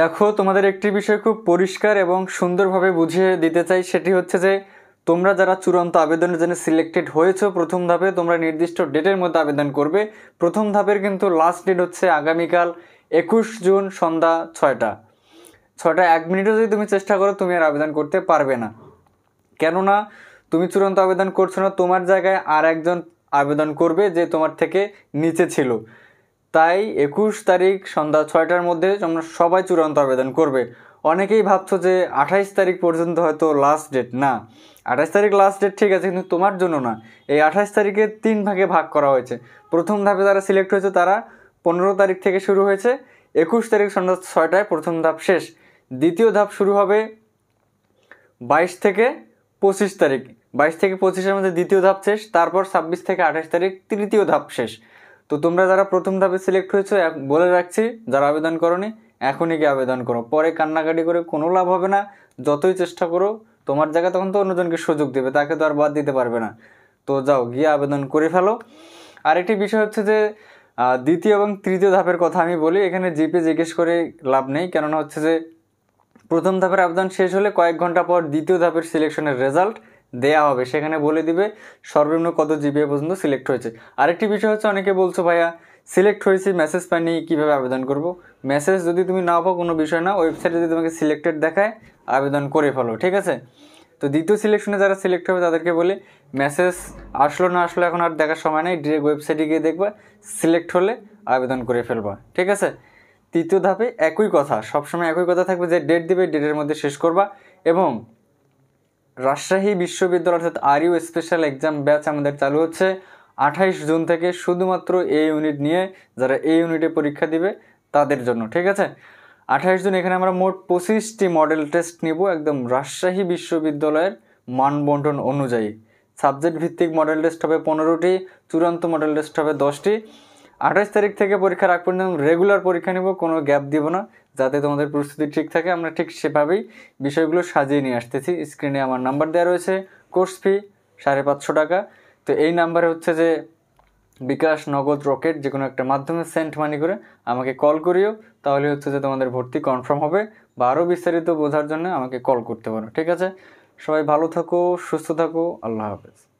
দেখো তোমাদের একটি বিষয় খুব পরিষ্কার এবং সুন্দরভাবে বুঝিয়ে দিতে চাই সেটি হচ্ছে যে তোমরা যারা চূড়ান্ত আবেদনের জন্য সিলেক্টেড হয়েছো প্রথম ধাপে তোমরা নির্দিষ্ট ডেটের মধ্যে আবেদন করবে প্রথম ধাপের কিন্তু লাস্ট ডেট হচ্ছে আগামীকাল একুশ জুন সন্ধ্যা ছয়টা ছয়টা এক মিনিটও যদি তুমি চেষ্টা করো তুমি আর আবেদন করতে পারবে না কেননা তুমি চূড়ান্ত আবেদন করছো না তোমার জায়গায় আর একজন আবেদন করবে যে তোমার থেকে নিচে ছিল তাই একুশ তারিখ সন্ধ্যা ছয়টার মধ্যে তোমরা সবাই চূড়ান্ত আবেদন করবে অনেকেই ভাবছো যে আঠাইশ তারিখ পর্যন্ত হয়তো লাস্ট ডেট না আঠাশ তারিখ লাস্ট ডেট ঠিক আছে কিন্তু তোমার জন্য না এই আঠাশ তারিখে তিন ভাগে ভাগ করা হয়েছে প্রথম ধাপে যারা সিলেক্ট হয়েছে তারা পনেরো তারিখ থেকে শুরু হয়েছে একুশ তারিখ সন্ধ্যা ছয়টায় প্রথম ধাপ শেষ দ্বিতীয় ধাপ শুরু হবে বাইশ থেকে পঁচিশ তারিখ বাইশ থেকে পঁচিশের মধ্যে দ্বিতীয় ধাপ শেষ তারপর ছাব্বিশ থেকে আঠাশ তারিখ তৃতীয় ধাপ শেষ তো তোমরা যারা প্রথম ধাপে সিলেক্ট হয়েছো বলে রাখছি যারা আবেদন করনি এখনই গিয়ে আবেদন করো পরে কান্নাকাটি করে কোনো লাভ হবে না যতই চেষ্টা করো তোমার জায়গা তখন তো অন্যজনকে সুযোগ দেবে তাকে তো আর বাদ দিতে পারবে না তো যাও গিয়ে আবেদন করে ফেলো আরেকটি বিষয় হচ্ছে যে দ্বিতীয় এবং তৃতীয় ধাপের কথা আমি বলি এখানে জিপে জিজ্ঞেস করে লাভ নেই কেননা হচ্ছে যে প্রথম ধাপের আবেদন শেষ হলে কয়েক ঘন্টা পর দ্বিতীয় ধাপের সিলেকশনের রেজাল্ট দেয়া হবে সেখানে বলে দিবে সর্বনিম্ন কত জিবিএ পর্যন্ত সিলেক্ট হয়েছে আরেকটি বিষয় হচ্ছে অনেকে বলছো ভাইয়া সিলেক্ট হয়েছি মেসেজ পাইনি কীভাবে আবেদন করব মেসেজ যদি তুমি না পাও কোনো বিষয় না ওয়েবসাইটে যদি তোমাকে সিলেক্টেড দেখায় আবেদন করে ফেলো ঠিক আছে তো দ্বিতীয় সিলেকশনে যারা সিলেক্ট হবে তাদেরকে বলি মেসেজ আসলো না আসলো এখন আর দেখার সময় নেই ডিরেক্ট ওয়েবসাইটে গিয়ে দেখবা সিলেক্ট হলে আবেদন করে ফেলবা ঠিক আছে তৃতীয় ধাপে একই কথা সবসময় একই কথা থাকবে যে ডেট দিবে ডেটের মধ্যে শেষ করবা এবং রাজশাহী বিশ্ববিদ্যালয় অর্থাৎ R U special exam batch আমাদের চালু হচ্ছে আঠাইশ জুন থেকে শুধুমাত্র এই ইউনিট নিয়ে যারা এই ইউনিটে পরীক্ষা দিবে তাদের জন্য ঠিক আছে আঠাইশ জুন এখানে আমরা মোট পঁচিশটি মডেল টেস্ট নিব একদম রাজশাহী বিশ্ববিদ্যালয়ের মানবন্টন অনুযায়ী সাবজেক্ট ভিত্তিক মডেল টেস্ট হবে পনেরোটি চূড়ান্ত মডেল টেস্ট হবে দশটি আঠাশ তারিখ থেকে পরীক্ষার আগ পর্যন্ত রেগুলার পরীক্ষা নেব কোনো গ্যাপ দিব না যাতে তোমাদের প্রস্তুতি ঠিক থাকে আমরা ঠিক সেভাবেই বিষয়গুলো সাজিয়ে নিয়ে আসতেছি স্ক্রিনে আমার নাম্বার দেওয়া রয়েছে কোর্স ফি সাড়ে পাঁচশো টাকা তো এই নাম্বারে হচ্ছে যে বিকাশ নগদ রকেট যে কোনো একটা মাধ্যমে সেন্ট মানি করে আমাকে কল করিও তাহলে হচ্ছে যে তোমাদের ভর্তি কনফার্ম হবে বা আরও বিস্তারিত বোঝার জন্য আমাকে কল করতে পারো ঠিক আছে সবাই ভালো থাকো সুস্থ থাকো আল্লাহ হাফেজ